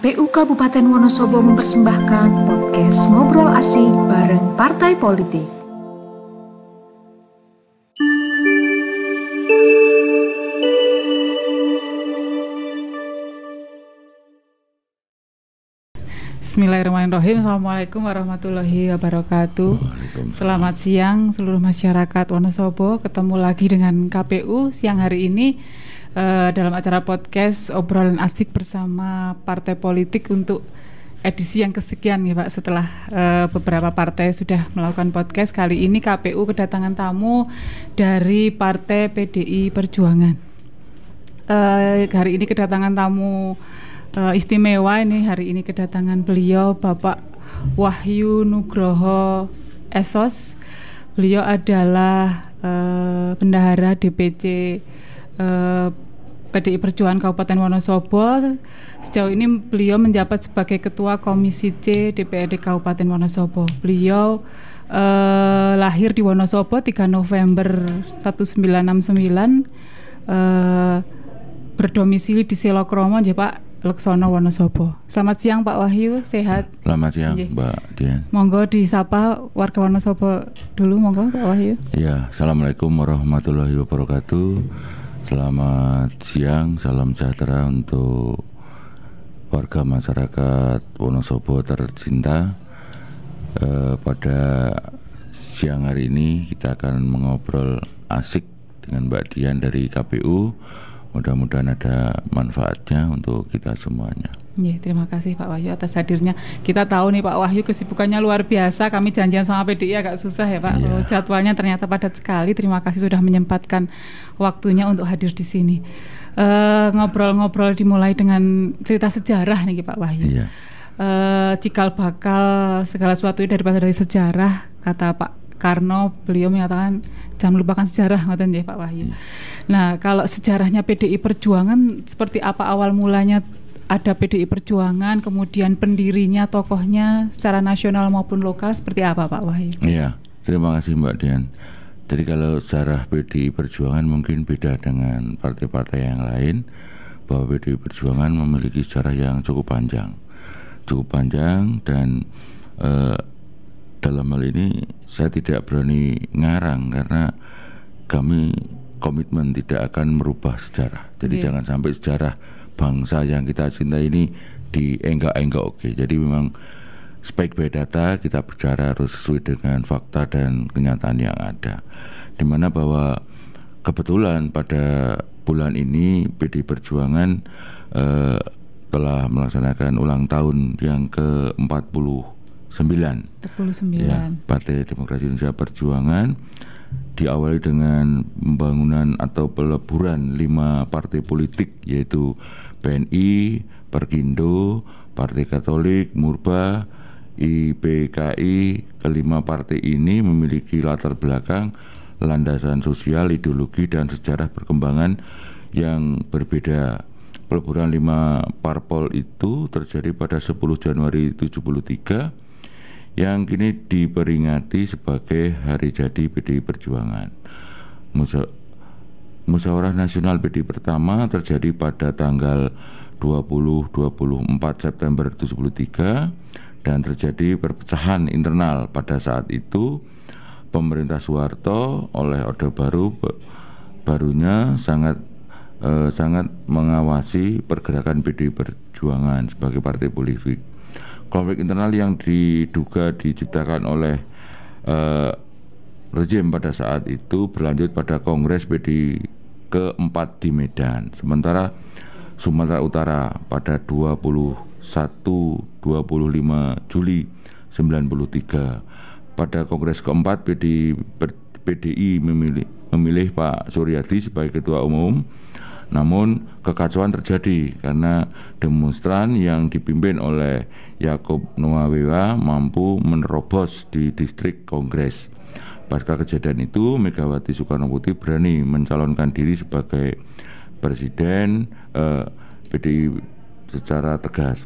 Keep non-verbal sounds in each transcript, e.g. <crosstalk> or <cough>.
KPU Kabupaten Wonosobo mempersembahkan podcast Ngobrol Asik bareng Partai Politik. Bismillahirrahmanirrahim. Assalamualaikum warahmatullahi wabarakatuh. Selamat siang seluruh masyarakat Wonosobo. Ketemu lagi dengan KPU siang hari ini Eh, dalam acara podcast obrolan asik bersama partai politik untuk edisi yang kesekian ya Pak setelah uh, beberapa partai sudah melakukan podcast kali ini KPU kedatangan tamu dari partai PDI Perjuangan uh, hari ini kedatangan tamu uh, istimewa ini hari ini kedatangan beliau Bapak Wahyu Nugroho Esos beliau adalah uh, bendahara DPC uh, PDI Perjuangan Kabupaten Wonosobo. Sejauh ini beliau menjabat sebagai Ketua Komisi C DPRD Kabupaten Wonosobo. Beliau eh, lahir di Wonosobo 3 November 1969. Eh, berdomisili di Selokromo ya Pak Leksono Wonosobo. Selamat siang Pak Wahyu, sehat. Selamat siang Ye. Mbak Dian. Monggo disapa warga Wonosobo dulu, monggo Pak Wahyu. Iya, assalamualaikum warahmatullahi wabarakatuh. Selamat siang, salam sejahtera untuk warga masyarakat Wonosobo tercinta. E, pada siang hari ini kita akan mengobrol asik dengan Mbak Dian dari KPU mudah-mudahan ada manfaatnya untuk kita semuanya. Ya, terima kasih Pak Wahyu atas hadirnya. Kita tahu nih Pak Wahyu kesibukannya luar biasa. Kami janjian sama PDI agak susah ya Pak. Ya. Jadwalnya ternyata padat sekali. Terima kasih sudah menyempatkan waktunya untuk hadir di sini. Eh, ngobrol-ngobrol uh, dimulai dengan cerita sejarah nih Pak Wahyu. Ya. Uh, cikal bakal segala sesuatu daripada dari sejarah kata Pak Karno beliau menyatakan jangan melupakan sejarah ngoten ya Pak Wahyu. Iya. Nah, kalau sejarahnya PDI Perjuangan seperti apa awal mulanya ada PDI Perjuangan, kemudian pendirinya, tokohnya secara nasional maupun lokal seperti apa Pak Wahyu? Iya, terima kasih Mbak Dian. Jadi kalau sejarah PDI Perjuangan mungkin beda dengan partai-partai yang lain bahwa PDI Perjuangan memiliki sejarah yang cukup panjang, cukup panjang dan eh, dalam hal ini saya tidak berani ngarang karena kami komitmen tidak akan merubah sejarah. Jadi yeah. jangan sampai sejarah bangsa yang kita cinta ini dienggak-enggak oke. Jadi memang sebaik by data kita bicara harus sesuai dengan fakta dan kenyataan yang ada. Dimana bahwa kebetulan pada bulan ini PD Perjuangan eh, telah melaksanakan ulang tahun yang ke-40 49. Ya, Partai Demokrasi Indonesia Perjuangan diawali dengan pembangunan atau peleburan lima partai politik yaitu PNI, Perkindo, Partai Katolik, Murba, IPKI. Kelima partai ini memiliki latar belakang landasan sosial, ideologi dan sejarah perkembangan yang berbeda. Peleburan lima parpol itu terjadi pada 10 Januari 73 yang kini diperingati sebagai hari jadi PDI Perjuangan. Musa Musyawarah Nasional PDI pertama terjadi pada tanggal 20-24 September 73 dan terjadi perpecahan internal pada saat itu pemerintah Soeharto oleh Orde Baru barunya sangat eh, sangat mengawasi pergerakan PDI Perjuangan sebagai partai politik konflik internal yang diduga diciptakan oleh uh, rejim pada saat itu berlanjut pada Kongres PD keempat di Medan. Sementara Sumatera Utara pada 21 25 Juli 93 pada Kongres keempat PD PDI memilih memilih Pak Suryadi sebagai ketua umum namun kekacauan terjadi karena demonstran yang dipimpin oleh Yakob Nuawewa mampu menerobos di distrik Kongres. Pasca kejadian itu, Megawati Soekarno Putri berani mencalonkan diri sebagai presiden eh, PDI secara tegas.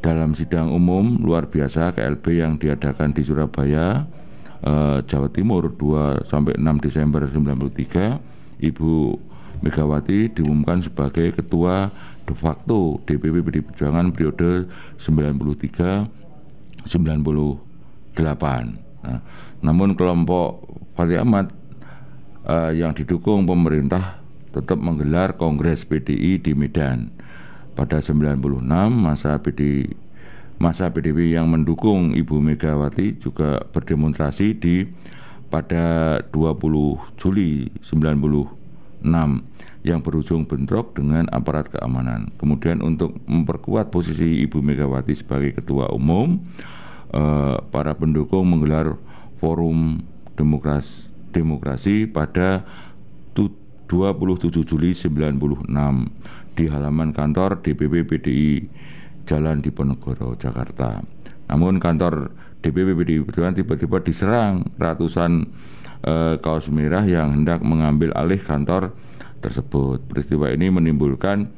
Dalam sidang umum luar biasa KLB yang diadakan di Surabaya, eh, Jawa Timur 2 sampai 6 Desember 93, Ibu Megawati diumumkan sebagai ketua de facto DPP PDI Perjuangan periode 93 98. Nah, namun kelompok Fatih Ahmad eh, yang didukung pemerintah tetap menggelar Kongres PDI di Medan. Pada 96 masa PDI masa PDP yang mendukung Ibu Megawati juga berdemonstrasi di pada 20 Juli 90 6 yang berujung bentrok dengan aparat keamanan. Kemudian untuk memperkuat posisi Ibu Megawati sebagai ketua umum, eh, para pendukung menggelar forum demokrasi, demokrasi pada 27 Juli 96 di halaman kantor DPP PDI Jalan Diponegoro, Jakarta. Namun kantor DPP PDI tiba-tiba diserang ratusan eh, kaos merah yang hendak mengambil alih kantor tersebut. Peristiwa ini menimbulkan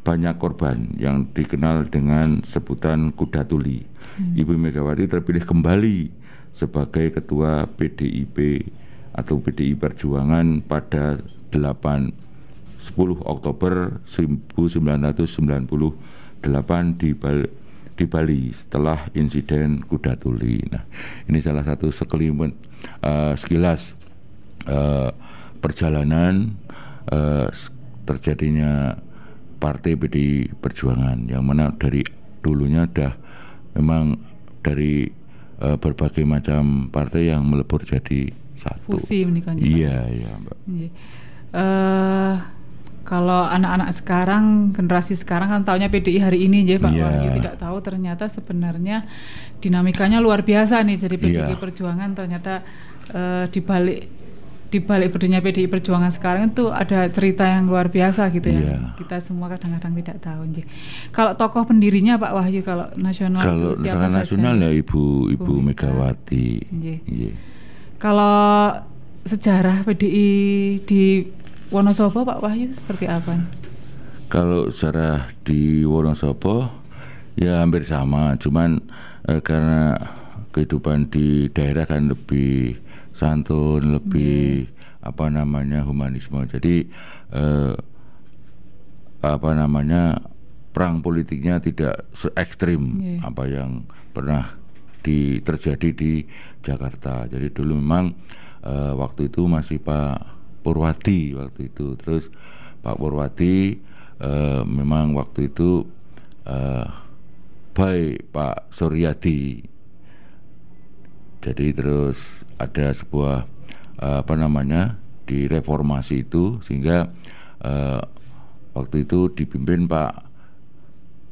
banyak korban yang dikenal dengan sebutan kuda tuli. Hmm. Ibu Megawati terpilih kembali sebagai ketua PDIP atau PDI Perjuangan pada 8 10 Oktober 1998 di di Bali setelah insiden kuda tuli. Nah, ini salah satu sekelimut uh, sekilas uh, perjalanan uh, terjadinya partai PD Perjuangan yang mana dari dulunya dah memang dari uh, berbagai macam partai yang melebur jadi satu. Fusi menikahnya. Iya, iya, Mbak. Iya. Uh, kalau anak-anak sekarang generasi sekarang kan taunya PDI hari ini aja Pak yeah. Wahyu ya tidak tahu ternyata sebenarnya dinamikanya luar biasa nih jadi PDI yeah. Perjuangan ternyata uh, eh, dibalik dibalik berdirinya PDI Perjuangan sekarang itu ada cerita yang luar biasa gitu yeah. ya iya. kita semua kadang-kadang tidak tahu nih kalau tokoh pendirinya Pak Wahyu kalau nasional kalau siapa nasional ya Ibu Ibu Megawati yeah. Yeah. kalau sejarah PDI di Wonosobo Pak Wahyu seperti apa? Kalau secara di Wonosobo ya hampir sama, cuman eh, karena kehidupan di daerah kan lebih santun, lebih hmm. apa namanya humanisme. Jadi eh, apa namanya perang politiknya tidak se ekstrim yeah. apa yang pernah di, terjadi di Jakarta. Jadi dulu memang eh, waktu itu masih Pak Purwati waktu itu terus Pak Purwati uh, eh, memang waktu itu uh, baik Pak Suryadi jadi terus ada sebuah uh, apa namanya di reformasi itu sehingga uh, waktu itu dipimpin Pak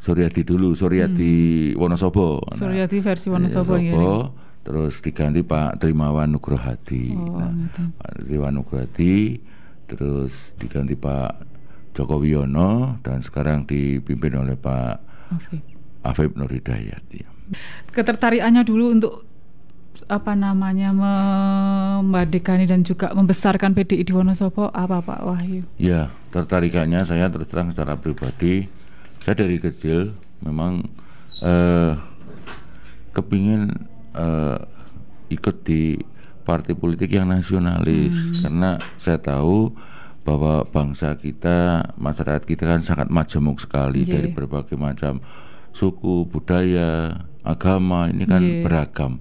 Suryadi dulu Suryadi hmm. Wonosobo nah, Suryadi versi Wonosobo, iya, Wonosobo ya terus diganti Pak Trimawan Nugrohadi. Oh, nah, iya, Pak Trimawan Nugrohadi terus diganti Pak Joko Wiono dan sekarang dipimpin oleh Pak Afif, Afif Nuridayat ya. Ketertarikannya dulu untuk apa namanya memadikani dan juga membesarkan PDI di Wonosobo apa Pak Wahyu? Ya, tertarikannya saya terus terang secara pribadi saya dari kecil memang eh, kepingin uh, ikut di partai politik yang nasionalis hmm. karena saya tahu bahwa bangsa kita, masyarakat kita kan sangat majemuk sekali yeah. dari berbagai macam suku, budaya, agama ini kan yeah. beragam.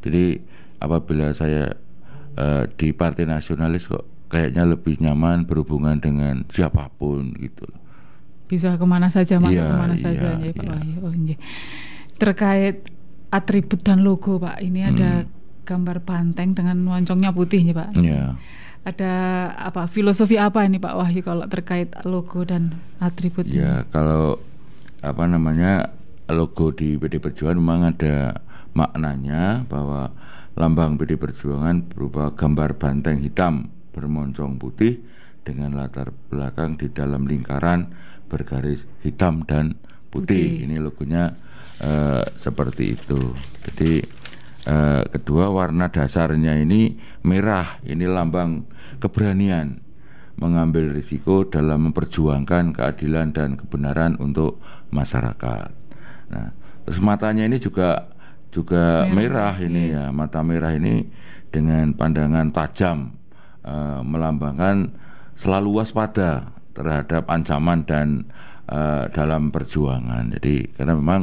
Jadi apabila saya uh, di partai nasionalis kok kayaknya lebih nyaman berhubungan dengan siapapun gitu. Bisa kemana saja, masuk yeah, kemana yeah, saja ya iya. Pak yeah. Oh, iya. Terkait atribut dan logo Pak. Ini hmm. ada gambar banteng dengan moncongnya putihnya Pak. Yeah. Ada apa filosofi apa ini Pak Wahyu kalau terkait logo dan atribut? Ya yeah, kalau apa namanya logo di PD Perjuangan memang ada maknanya bahwa lambang PD Perjuangan berupa gambar banteng hitam bermoncong putih dengan latar belakang di dalam lingkaran bergaris hitam dan putih. putih. Ini logonya Eh, seperti itu. Jadi uh, kedua warna dasarnya ini merah, ini lambang keberanian mengambil risiko dalam memperjuangkan keadilan dan kebenaran untuk masyarakat. Nah, terus matanya ini juga juga merah, merah ini iya. ya, mata merah ini dengan pandangan tajam uh, melambangkan selalu waspada terhadap ancaman dan uh, dalam perjuangan. Jadi karena memang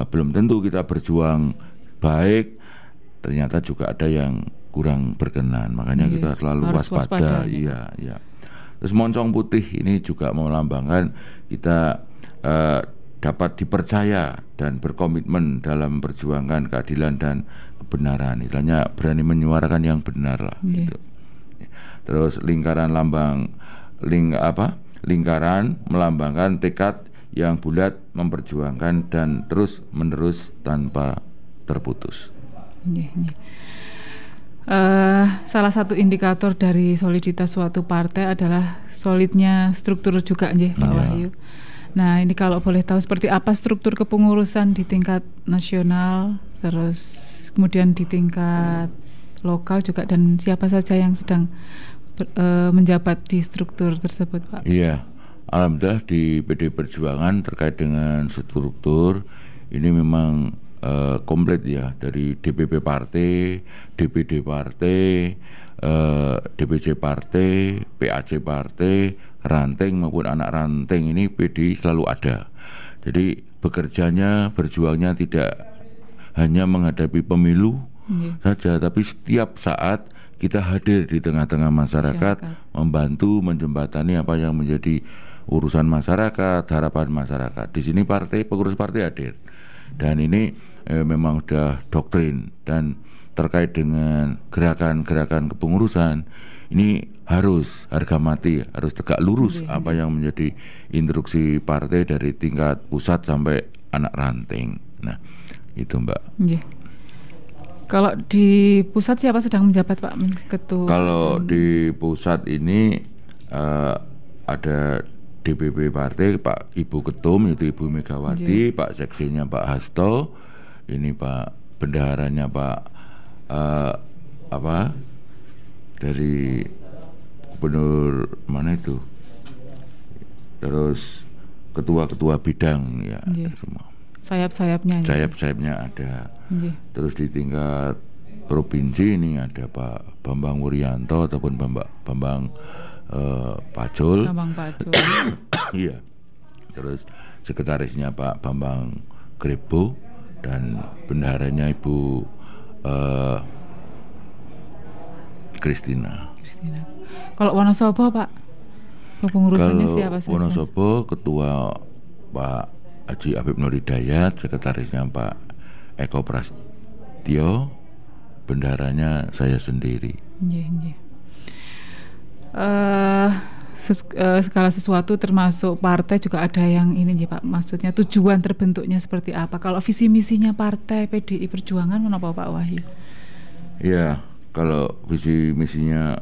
Nah, belum tentu kita berjuang baik ternyata juga ada yang kurang berkenan makanya iya, kita selalu Harus waspada, waspada ya. iya iya terus moncong putih ini juga melambangkan kita uh, dapat dipercaya dan berkomitmen dalam perjuangan keadilan dan kebenaran istilahnya berani menyuarakan yang benar lah yeah. gitu terus lingkaran lambang ling apa lingkaran melambangkan tekad yang bulat memperjuangkan dan terus menerus tanpa terputus. Yeah, yeah. Uh, salah satu indikator dari soliditas suatu partai adalah solidnya struktur juga, nih, Pak iya. Wahyu. Nah, ini kalau boleh tahu seperti apa struktur kepengurusan di tingkat nasional, terus kemudian di tingkat lokal juga dan siapa saja yang sedang ber, uh, menjabat di struktur tersebut, Pak? Iya alhamdulillah di PD Perjuangan terkait dengan struktur ini memang uh, komplit ya dari DPP partai, DPD partai, uh, eh, DPC partai, PAC partai, ranting maupun anak ranting ini PD selalu ada. Jadi bekerjanya, berjuangnya tidak hanya menghadapi pemilu hmm. saja, tapi setiap saat kita hadir di tengah-tengah masyarakat, masyarakat, membantu menjembatani apa yang menjadi urusan masyarakat, harapan masyarakat. Di sini partai pengurus partai hadir. Dan ini eh, memang sudah doktrin dan terkait dengan gerakan-gerakan kepengurusan ini harus harga mati, harus tegak lurus iya. apa yang menjadi instruksi partai dari tingkat pusat sampai anak ranting. Nah, itu Mbak. Iya. Kalau di pusat siapa sedang menjabat Pak Ketua? Kalau di pusat ini uh, ada DPP partai Pak Ibu Ketum itu Ibu Megawati, yeah. Pak Sekjennya Pak Hasto, ini Pak Bendaharanya Pak uh, apa dari Gubernur mana itu, terus ketua-ketua bidang ya yeah. semua. Sayap-sayapnya. Ya? Sayap-sayapnya ada. Yeah. Terus di tingkat provinsi ini ada Pak Bambang Wuryanto ataupun Bambang Bambang uh, eh, Pacul. Bambang Pacul. <coughs> Iya. Terus sekretarisnya Pak Bambang Krebo dan bendaharanya Ibu uh, Kristina. Kristina. Kalau Wonosobo Pak, pengurusannya Kalau siapa saja? Wonosobo ketua Pak Haji Abib Nuridayat, sekretarisnya Pak Eko Prastio, bendaharanya saya sendiri. Yeah, yeah uh, ses, uh, segala sesuatu termasuk partai juga ada yang ini ya Pak maksudnya tujuan terbentuknya seperti apa kalau visi misinya partai PDI Perjuangan menapa Pak Wahyu Ya kalau visi misinya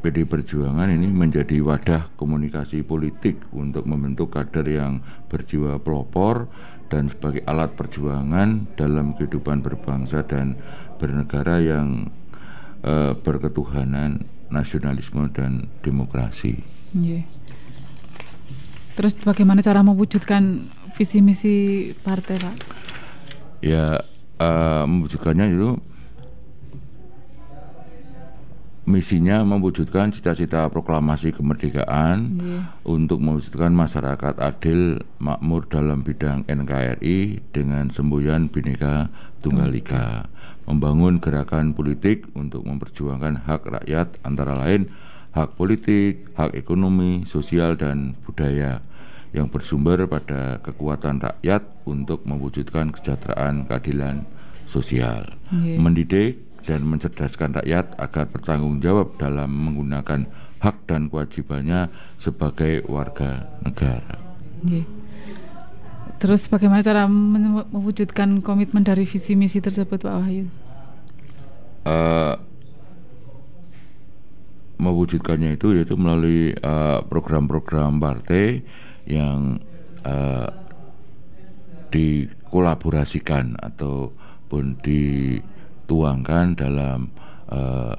PDI Perjuangan ini menjadi wadah komunikasi politik untuk membentuk kader yang berjiwa pelopor dan sebagai alat perjuangan dalam kehidupan berbangsa dan bernegara yang uh, berketuhanan nasionalisme dan demokrasi. Yeah. Terus bagaimana cara mewujudkan visi misi partai, Pak? Ya uh, mewujudkannya itu misinya mewujudkan cita-cita proklamasi kemerdekaan yeah. untuk mewujudkan masyarakat adil makmur dalam bidang NKRI dengan semboyan Bhinneka Tunggal Ika, membangun gerakan politik untuk memperjuangkan hak rakyat antara lain hak politik, hak ekonomi, sosial dan budaya yang bersumber pada kekuatan rakyat untuk mewujudkan kesejahteraan keadilan sosial, yeah. mendidik dan mencerdaskan rakyat agar bertanggung jawab dalam menggunakan hak dan kewajibannya sebagai warga negara. Okay. Terus bagaimana cara mewujudkan komitmen dari visi misi tersebut Pak Wahyu? Uh, mewujudkannya itu yaitu melalui eh, program-program uh, partai yang uh, dikolaborasikan ataupun di tuangkan dalam eh,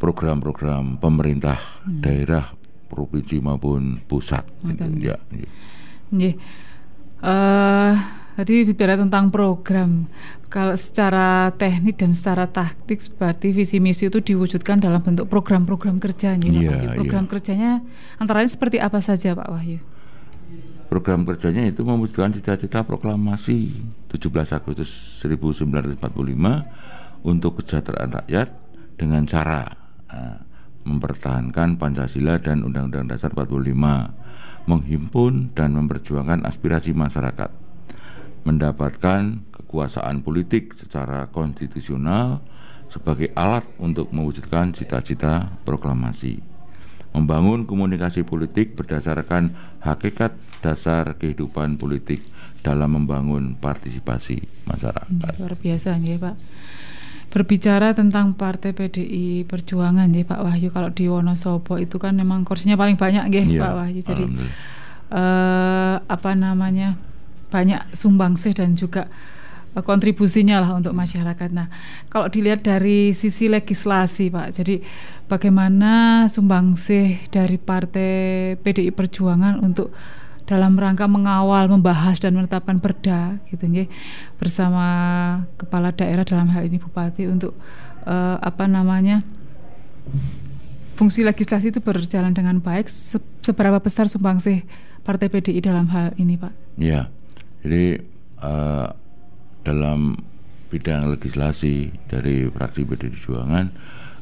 program-program uh, pemerintah hmm. daerah provinsi maupun pusat gitu ya. ya. Uh, tadi bicara tentang program. Kalau secara teknik dan secara taktik berarti visi misi itu diwujudkan dalam bentuk program-program kerjanya. Ya, program ya. kerjanya antara lain seperti apa saja Pak Wahyu? program kerjanya itu mewujudkan cita-cita proklamasi 17 Agustus 1945 untuk kesejahteraan rakyat dengan cara eh, mempertahankan Pancasila dan Undang-Undang Dasar 45, menghimpun dan memperjuangkan aspirasi masyarakat, mendapatkan kekuasaan politik secara konstitusional sebagai alat untuk mewujudkan cita-cita proklamasi, membangun komunikasi politik berdasarkan hakikat dasar kehidupan politik dalam membangun partisipasi masyarakat. Iya, luar biasa ya Pak. Berbicara tentang Partai PDI Perjuangan ya Pak Wahyu kalau di Wonosobo itu kan memang kursinya paling banyak ya ya, Pak Wahyu. Jadi eh, apa namanya? banyak sumbangsih dan juga eh, kontribusinya lah untuk masyarakat. Nah, kalau dilihat dari sisi legislasi, Pak, jadi bagaimana sumbangsih dari Partai PDI Perjuangan untuk dalam rangka mengawal, membahas dan menetapkan perda gitu ya bersama kepala daerah dalam hal ini bupati untuk uh, apa namanya fungsi legislasi itu berjalan dengan baik se seberapa besar sumbangsih Partai PDI dalam hal ini, Pak? ya Jadi uh, dalam bidang legislasi dari fraksi PDI Perjuangan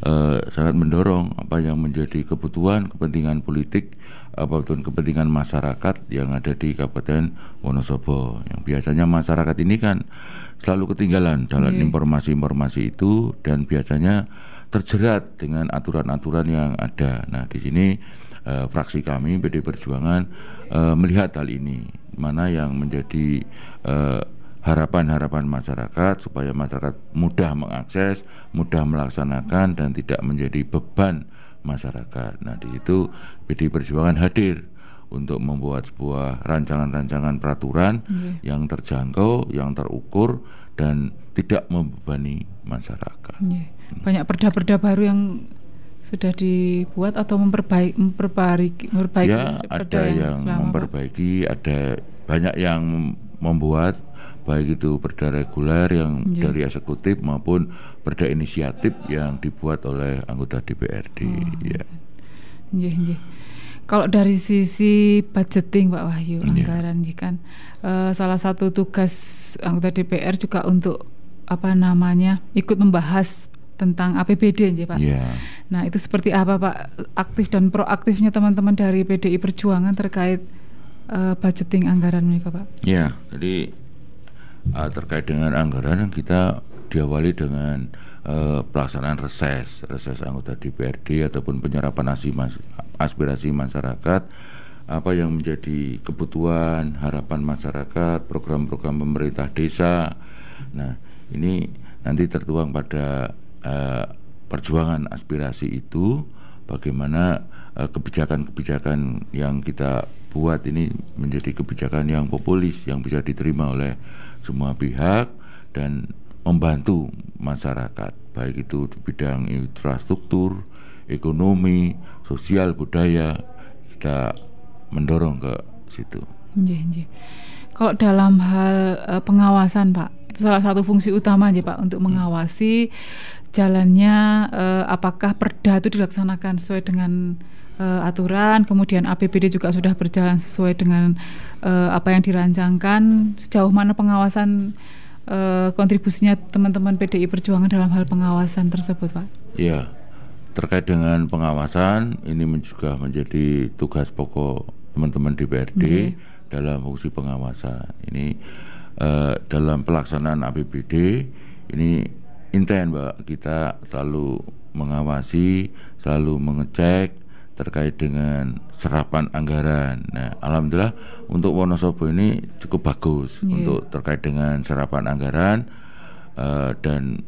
uh, sangat mendorong apa yang menjadi kebutuhan kepentingan politik apapun kepentingan masyarakat yang ada di Kabupaten Wonosobo. Yang biasanya masyarakat ini kan selalu ketinggalan dalam iya. informasi-informasi itu dan biasanya terjerat dengan aturan-aturan yang ada. Nah, di sini eh, fraksi kami PD Perjuangan eh, melihat hal ini mana yang menjadi eh, harapan-harapan masyarakat supaya masyarakat mudah mengakses, mudah melaksanakan dan tidak menjadi beban masyarakat. Nah, di situ PD Perjuangan hadir untuk membuat sebuah rancangan-rancangan peraturan yeah. yang terjangkau, yang terukur dan tidak membebani masyarakat. Yeah. Banyak perda-perda baru yang sudah dibuat atau memperbaik memperbaiki memperbaiki ya, ada yang, yang memperbaiki apa? ada banyak yang membuat baik itu perda reguler yang yeah. dari eksekutif maupun perda inisiatif yang dibuat oleh anggota DPRD oh. ya. Nggih, nggih. Kalau dari sisi budgeting Pak Wahyu yeah. anggaran ya kan e, salah satu tugas anggota DPR juga untuk apa namanya ikut membahas tentang APBD ya Pak. Yeah. Nah itu seperti apa Pak aktif dan proaktifnya teman-teman dari PDI Perjuangan terkait e, budgeting anggaran ya Pak? Ya, jadi uh, terkait dengan anggaran kita diawali dengan uh, pelaksanaan reses, reses anggota DPRD ataupun penyerapan mas, aspirasi masyarakat apa yang menjadi kebutuhan, harapan masyarakat, program-program pemerintah desa. Nah, ini nanti tertuang pada uh, perjuangan aspirasi itu bagaimana kebijakan eh, kebijakan-kebijakan yang kita buat ini menjadi kebijakan yang populis yang bisa diterima oleh semua pihak dan membantu masyarakat baik itu di bidang infrastruktur, ekonomi, sosial, budaya kita mendorong ke situ. Nji, nji. Kalau dalam hal uh, pengawasan Pak, itu salah satu fungsi utama aja Pak untuk hmm. mengawasi jalannya uh, apakah perda itu dilaksanakan sesuai dengan uh, aturan, kemudian APBD juga sudah berjalan sesuai dengan uh, apa yang dirancangkan. Sejauh mana pengawasan Eh, kontribusinya teman-teman PDI Perjuangan dalam hal pengawasan tersebut, Pak? Iya, terkait dengan pengawasan ini juga menjadi tugas pokok teman-teman DPRD okay. dalam fungsi pengawasan ini uh, dalam pelaksanaan APBD ini intent, Pak. Kita selalu mengawasi, selalu mengecek terkait dengan serapan anggaran. Nah, alhamdulillah untuk Wonosobo ini cukup bagus yeah. untuk terkait dengan serapan anggaran uh, dan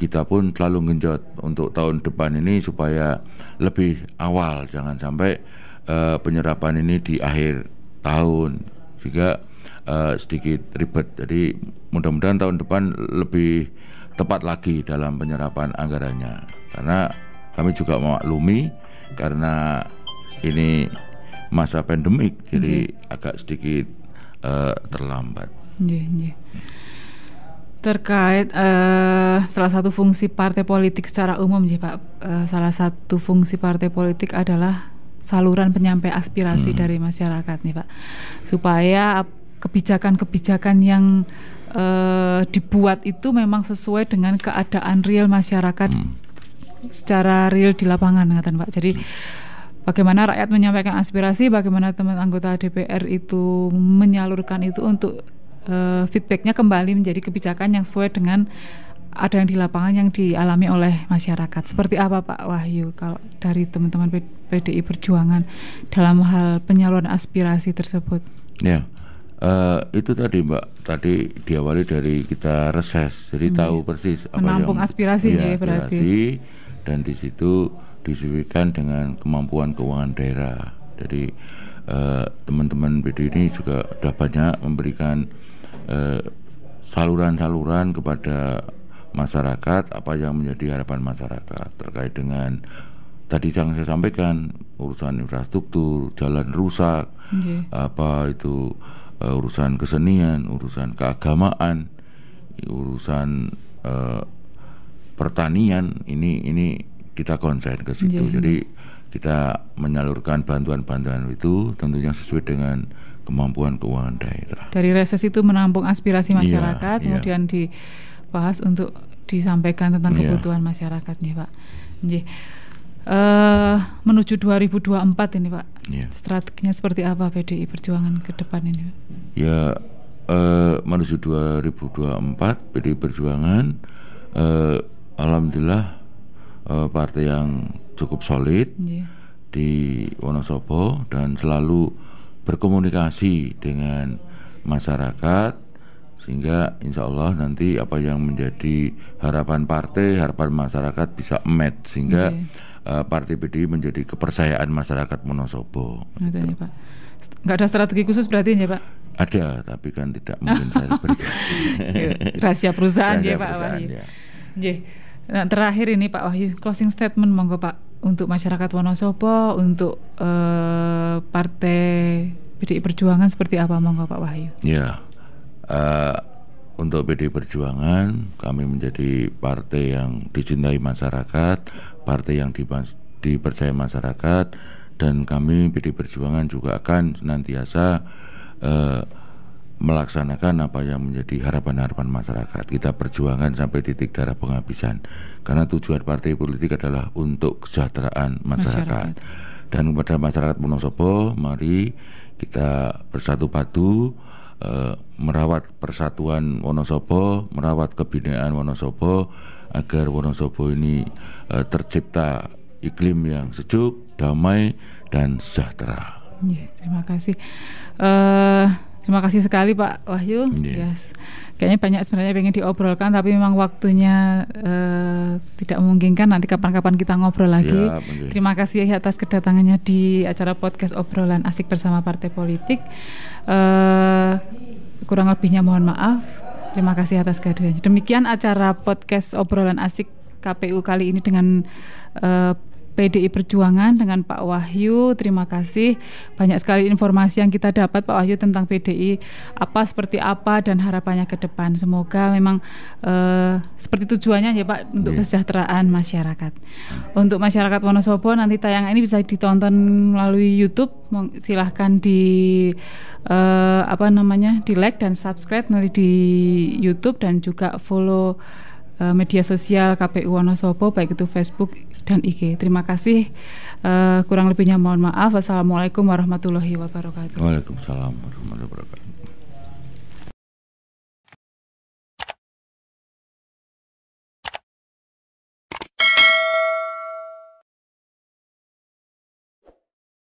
kita pun selalu genjot untuk tahun depan ini supaya lebih awal jangan sampai uh, penyerapan ini di akhir tahun juga uh, sedikit ribet. Jadi mudah-mudahan tahun depan lebih tepat lagi dalam penyerapan anggarannya karena kami juga memaklumi karena ini masa pandemik jadi iya. agak sedikit uh, terlambat. Iya, iya. Terkait uh, salah satu fungsi partai politik secara umum, ya Pak, uh, salah satu fungsi partai politik adalah saluran penyampai aspirasi hmm. dari masyarakat nih Pak, supaya kebijakan-kebijakan yang uh, dibuat itu memang sesuai dengan keadaan real masyarakat. Hmm secara real di lapangan kata Pak. Jadi bagaimana rakyat menyampaikan aspirasi, bagaimana teman anggota DPR itu menyalurkan itu untuk uh, feedbacknya kembali menjadi kebijakan yang sesuai dengan ada yang di lapangan yang dialami oleh masyarakat. Seperti apa Pak Wahyu kalau dari teman-teman PDI Perjuangan dalam hal penyaluran aspirasi tersebut? Ya, uh, itu tadi Mbak. Tadi diawali dari kita reses, jadi hmm. tahu persis apa menampung yang, aspirasi iya, ya, berarti. Aspirasi, dan di situ disesuaikan dengan kemampuan keuangan daerah. Jadi eh, teman-teman uh, BD ini juga sudah banyak memberikan eh, saluran-saluran uh, kepada masyarakat apa yang menjadi harapan masyarakat terkait dengan tadi yang saya sampaikan urusan infrastruktur, jalan rusak, okay. apa itu uh, urusan kesenian, urusan keagamaan, urusan pertanian ini ini kita konsen ke situ. Yeah. Jadi kita menyalurkan bantuan-bantuan itu tentunya sesuai dengan kemampuan keuangan daerah. Dari reses itu menampung aspirasi iya, masyarakat, yeah, kemudian yeah. dibahas untuk disampaikan tentang iya. kebutuhan masyarakat nih, Pak. Yeah. Uh, eh, menuju 2024 ini Pak, yeah. strateginya seperti apa PDI Perjuangan ke depan ini? Pak? Ya uh, menuju 2024 PDI Perjuangan uh, alhamdulillah uh, partai yang cukup solid yeah. di Wonosobo dan selalu berkomunikasi dengan masyarakat sehingga insya Allah nanti apa yang menjadi harapan partai harapan masyarakat bisa match sehingga yeah. Iya. uh, partai PDI menjadi kepercayaan masyarakat Wonosobo. Gitu. Pak. Nggak ada strategi khusus berarti ya Pak? Ada, tapi kan tidak mungkin saya <laughs> berikan. Iya, rahasia perusahaan ya Pak. Perusahaan, ya. ya. Nah, terakhir ini Pak Wahyu, closing statement monggo Pak untuk masyarakat Wonosobo, untuk uh, partai PDI Perjuangan seperti apa monggo Pak Wahyu? Ya, uh, untuk PDI Perjuangan kami menjadi partai yang dicintai masyarakat, partai yang dipercaya masyarakat, dan kami PDI Perjuangan juga akan senantiasa uh, melaksanakan apa yang menjadi harapan-harapan masyarakat. Kita perjuangan sampai titik darah penghabisan. Karena tujuan partai politik adalah untuk kesejahteraan masyarakat. masyarakat. Dan kepada masyarakat Wonosobo, mari kita bersatu padu e, merawat persatuan Wonosobo, merawat kebinaan Wonosobo agar Wonosobo ini e, tercipta iklim yang sejuk, damai dan sejahtera. Ya, terima kasih. Uh Terima kasih sekali Pak Wahyu. Yeah. Yes. Kayaknya banyak sebenarnya pengen diobrolkan tapi memang waktunya uh, tidak memungkinkan. Nanti kapan-kapan kita ngobrol Siap, lagi. Okay. Terima kasih ya atas kedatangannya di acara podcast obrolan asik bersama Partai Politik. Uh, kurang lebihnya mohon maaf. Terima kasih atas kehadirannya. Demikian acara podcast obrolan asik KPU kali ini dengan uh, PDI Perjuangan dengan Pak Wahyu. Terima kasih banyak sekali informasi yang kita dapat Pak Wahyu tentang PDI apa seperti apa dan harapannya ke depan. Semoga memang uh, seperti tujuannya ya Pak untuk yeah. kesejahteraan masyarakat. Untuk masyarakat Wonosobo nanti tayangan ini bisa ditonton melalui YouTube. Silahkan di uh, apa namanya di like dan subscribe nanti di YouTube dan juga follow eh, media sosial KPU Wonosobo baik itu Facebook, dan IG. Terima kasih. Uh, kurang lebihnya mohon maaf. Wassalamualaikum warahmatullahi wabarakatuh. Waalaikumsalam warahmatullahi wabarakatuh.